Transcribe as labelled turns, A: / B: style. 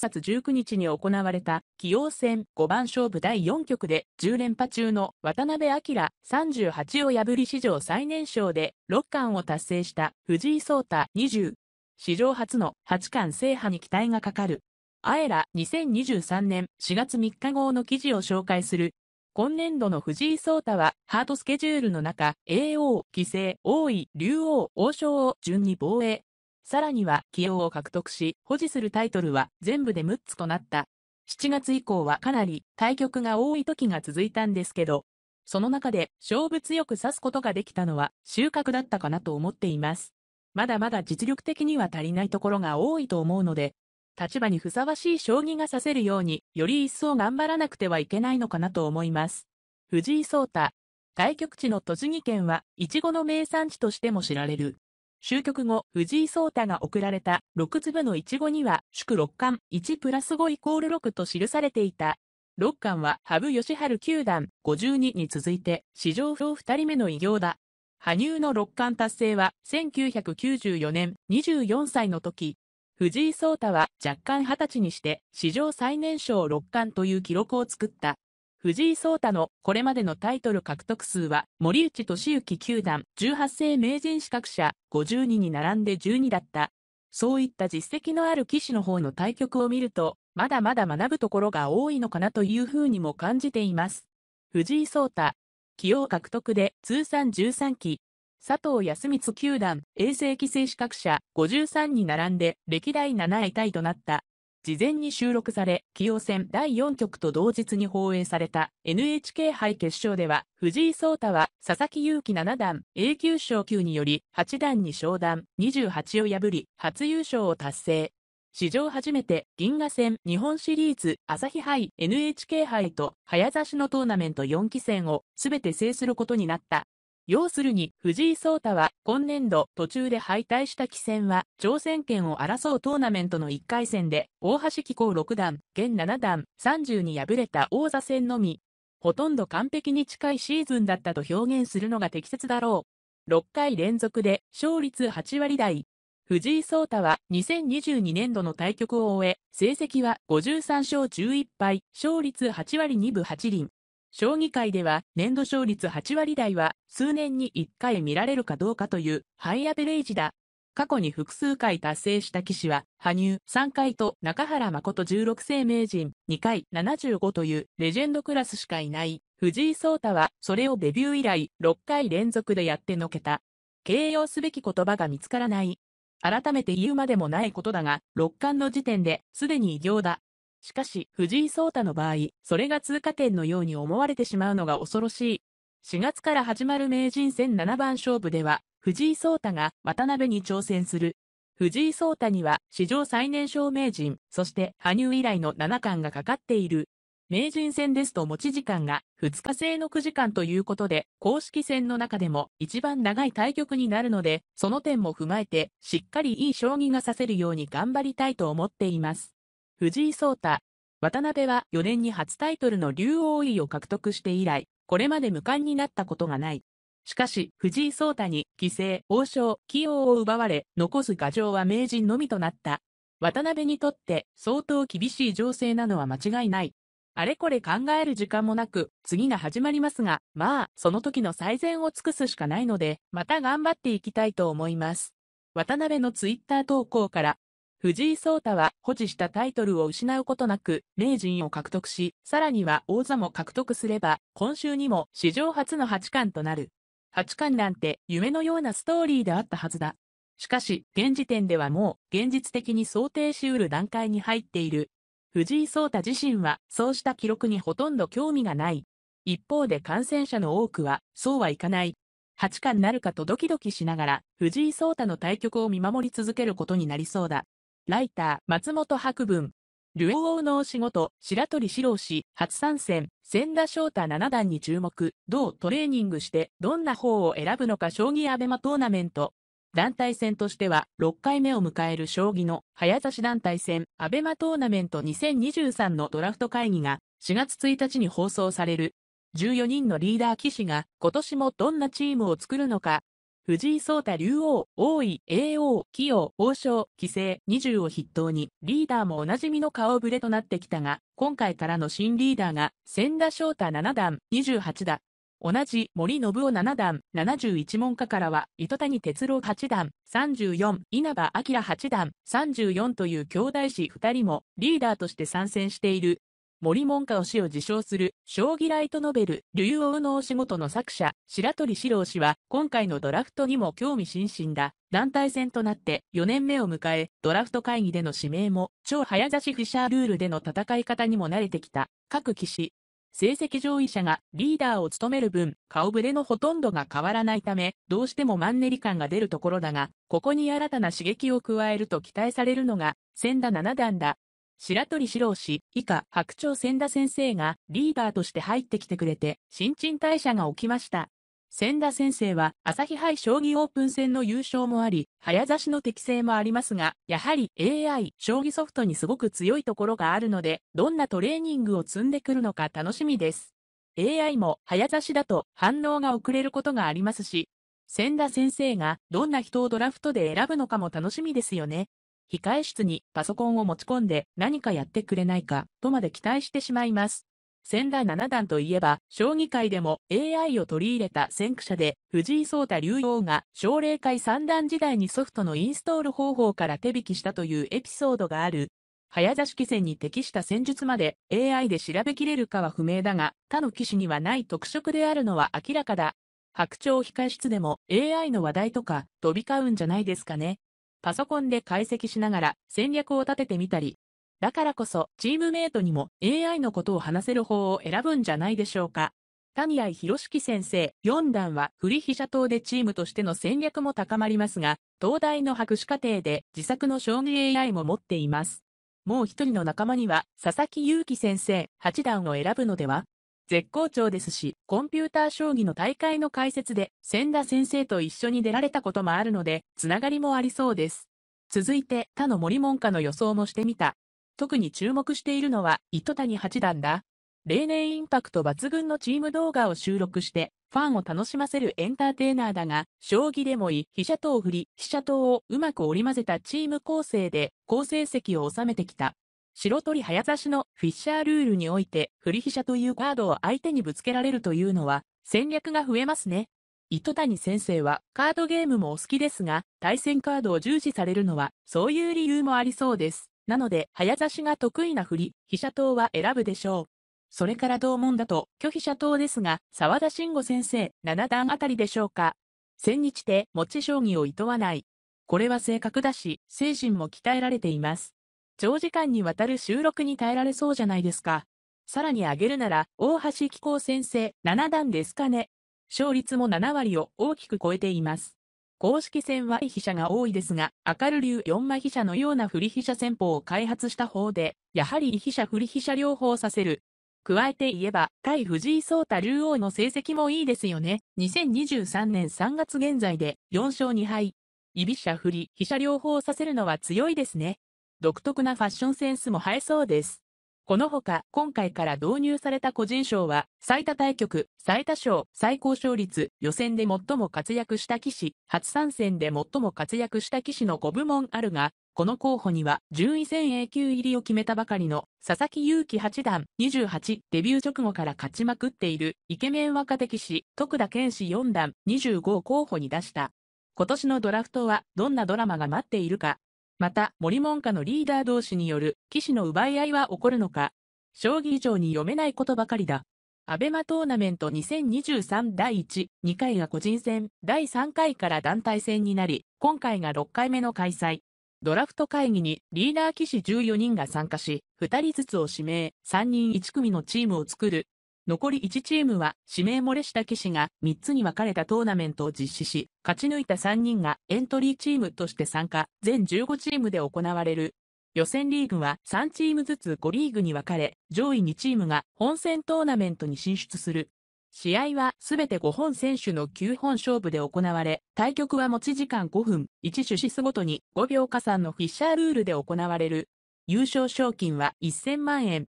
A: 殺19日に行われた棋王戦五番勝負第4局で10連覇中の渡辺明38を破り史上最年少で6冠を達成した藤井聡太20。史上初の8冠制覇に期待がかかる。あえら2023年4月3日号の記事を紹介する。今年度の藤井聡太は、ハートスケジュールの中、AO、棋聖、王位、竜王、王将を順に防衛、さらには起用を獲得し、保持するタイトルは全部で6つとなった。7月以降はかなり対局が多い時が続いたんですけど、その中で勝負強く指すことができたのは収穫だったかなと思っています。まだまだ実力的には足りないところが多いと思うので、立場にふさわしい将棋が指せるように、より一層頑張らなくてはいけないのかなと思います。藤井聡太、対局地の栃木県は、いちごの名産地としても知られる。終局後、藤井聡太が贈られた6粒のイチゴには、祝6冠、1プラス5イコール6と記されていた。6冠は、羽生善治九段52に続いて、史上不2人目の偉業だ。羽生の6冠達成は、1994年24歳の時、藤井聡太は若干20歳にして、史上最年少6冠という記録を作った。藤井聡太のこれまでのタイトル獲得数は森内俊之球団18世名人資格者52に並んで12だった。そういった実績のある棋士の方の対局を見ると、まだまだ学ぶところが多いのかなというふうにも感じています。藤井聡太、起用獲得で通算13期、佐藤康光球団衛星規制資格者53に並んで歴代7位タイとなった。事前に収録され、棋王戦第4局と同日に放映された NHK 杯決勝では、藤井聡太は佐々木勇気七段 A 級昇級により八段に昇段28を破り、初優勝を達成。史上初めて銀河戦日本シリーズ朝日杯 NHK 杯と早指しのトーナメント4期戦をすべて制することになった。要するに、藤井聡太は、今年度途中で敗退した棋戦は、挑戦権を争うトーナメントの1回戦で、大橋紀行6段、現7段、30に敗れた王座戦のみ、ほとんど完璧に近いシーズンだったと表現するのが適切だろう。6回連続で、勝率8割台。藤井聡太は2022年度の対局を終え、成績は53勝11敗、勝率8割2分8厘。将棋界では年度勝率8割台は数年に1回見られるかどうかというハイアベレージだ。過去に複数回達成した棋士は、羽生3回と中原誠16世名人2回75というレジェンドクラスしかいない。藤井聡太はそれをデビュー以来6回連続でやってのけた。形容すべき言葉が見つからない。改めて言うまでもないことだが、六冠の時点ですでに異業だ。しかし、藤井聡太の場合、それが通過点のように思われてしまうのが恐ろしい。4月から始まる名人戦七番勝負では、藤井聡太が渡辺に挑戦する。藤井聡太には史上最年少名人、そして羽生以来の七冠がかかっている。名人戦ですと持ち時間が2日制の9時間ということで、公式戦の中でも一番長い対局になるので、その点も踏まえて、しっかりいい将棋がさせるように頑張りたいと思っています。藤井聡太、渡辺は4年に初タイトルの竜王位を獲得して以来、これまで無冠になったことがない。しかし、藤井聡太に犠牲、王将、棋王を奪われ、残す牙城は名人のみとなった。渡辺にとって相当厳しい情勢なのは間違いない。あれこれ考える時間もなく、次が始まりますが、まあ、その時の最善を尽くすしかないので、また頑張っていきたいと思います。渡辺のツイッター投稿から、藤井聡太は保持したタイトルを失うことなく名人を獲得し、さらには王座も獲得すれば、今週にも史上初の八冠となる。八冠なんて夢のようなストーリーであったはずだ。しかし、現時点ではもう現実的に想定しうる段階に入っている。藤井聡太自身はそうした記録にほとんど興味がない。一方で感染者の多くは、そうはいかない。八冠なるかとドキドキしながら、藤井聡太の対局を見守り続けることになりそうだ。ライター、松本博文。竜王のお仕事、白鳥四郎氏、初参戦、千田翔太七段に注目、どうトレーニングして、どんな方を選ぶのか将棋アベマトーナメント。団体戦としては、6回目を迎える将棋の、早指し団体戦、アベマトーナメント2023のドラフト会議が、4月1日に放送される。14人のリーダー騎士が、今年もどんなチームを作るのか、藤井聡太竜王、王位、叡王、棋王、王将、棋聖、20を筆頭に、リーダーもおなじみの顔ぶれとなってきたが、今回からの新リーダーが、千田翔太七段、28だ。同じ森信夫七段、71門下からは、糸谷哲郎八段、34、稲葉明八段、34という兄弟子2人も、リーダーとして参戦している。森門下推を自称する、将棋ライトノベル、竜王のお仕事の作者、白鳥史郎氏は、今回のドラフトにも興味津々だ。団体戦となって4年目を迎え、ドラフト会議での指名も、超早指しフィシャールールでの戦い方にも慣れてきた。各棋士、成績上位者がリーダーを務める分、顔ぶれのほとんどが変わらないため、どうしてもマンネリ感が出るところだが、ここに新たな刺激を加えると期待されるのが、千田七段だ。白鳥史郎氏以下白鳥千田先生がリーダーとして入ってきてくれて新陳代謝が起きました。千田先生は朝日杯将棋オープン戦の優勝もあり、早指しの適性もありますが、やはり AI 将棋ソフトにすごく強いところがあるので、どんなトレーニングを積んでくるのか楽しみです。AI も早指しだと反応が遅れることがありますし、千田先生がどんな人をドラフトで選ぶのかも楽しみですよね。控え室にパソコンを持ち込んで何かやってくれないか、とまで期待してしまいます。千田七段といえば、将棋界でも AI を取り入れた先駆者で、藤井聡太竜王が奨励会三段時代にソフトのインストール方法から手引きしたというエピソードがある。早指し棋戦に適した戦術まで AI で調べきれるかは不明だが、他の棋士にはない特色であるのは明らかだ。白鳥控室でも AI の話題とか飛び交うんじゃないですかね。パソコンで解析しながら戦略を立ててみたり、だからこそチームメイトにも AI のことを話せる方を選ぶんじゃないでしょうか。谷合博樹先生4段は振り飛車党でチームとしての戦略も高まりますが、東大の博士課程で自作の将棋 AI も持っています。もう一人の仲間には佐々木祐樹先生8段を選ぶのでは絶好調ですし、コンピューター将棋の大会の解説で、千田先生と一緒に出られたこともあるので、つながりもありそうです。続いて、他の森門下の予想もしてみた。特に注目しているのは、糸谷八段だ。例年インパクト抜群のチーム動画を収録して、ファンを楽しませるエンターテイナーだが、将棋でもいい飛車党を振り、飛車党をうまく織り交ぜたチーム構成で、好成績を収めてきた。白鳥早指しのフィッシャールールにおいて振り飛車というカードを相手にぶつけられるというのは戦略が増えますね。糸谷先生はカードゲームもお好きですが、対戦カードを重視されるのはそういう理由もありそうです。なので、早指しが得意な振り、飛車党は選ぶでしょう。それから同門だと、拒否者党ですが、沢田慎吾先生、7段あたりでしょうか。千日手、持ち将棋を厭わない。これは正確だし、精神も鍛えられています。長時間にわたる収録に耐えられそうじゃないですか。さらに上げるなら、大橋紀行先生、7段ですかね。勝率も7割を大きく超えています。公式戦は飛車が多いですが、明る流4枚飛車のような振り飛車戦法を開発した方で、やはり飛車振り飛車両方させる。加えて言えば、対藤井聡太竜王の成績もいいですよね。2023年3月現在で4勝2敗。居飛車振り飛車両方させるのは強いですね。独特なファッションセンスも映えそうです。このほか、今回から導入された個人賞は、最多対局、最多賞、最高勝率、予選で最も活躍した騎士、初参戦で最も活躍した騎士の5部門あるが、この候補には、順位戦 A 級入りを決めたばかりの、佐々木勇気八段、28、デビュー直後から勝ちまくっている、イケメン若手騎士、徳田健士四段、25を候補に出した。今年のドラフトは、どんなドラマが待っているか、また、森門下のリーダー同士による騎士の奪い合いは起こるのか、将棋以上に読めないことばかりだ。アベマトーナメント2023第1、2回が個人戦、第3回から団体戦になり、今回が6回目の開催。ドラフト会議にリーダー騎士14人が参加し、2人ずつを指名、3人1組のチームを作る残り1チームは指名漏れした騎士が3つに分かれたトーナメントを実施し、勝ち抜いた3人がエントリーチームとして参加、全15チームで行われる。予選リーグは3チームずつ5リーグに分かれ、上位2チームが本戦トーナメントに進出する。試合はすべて5本選手の9本勝負で行われ、対局は持ち時間5分、1種子数ごとに5秒加算のフィッシャールールで行われる。優勝賞金は1000万円、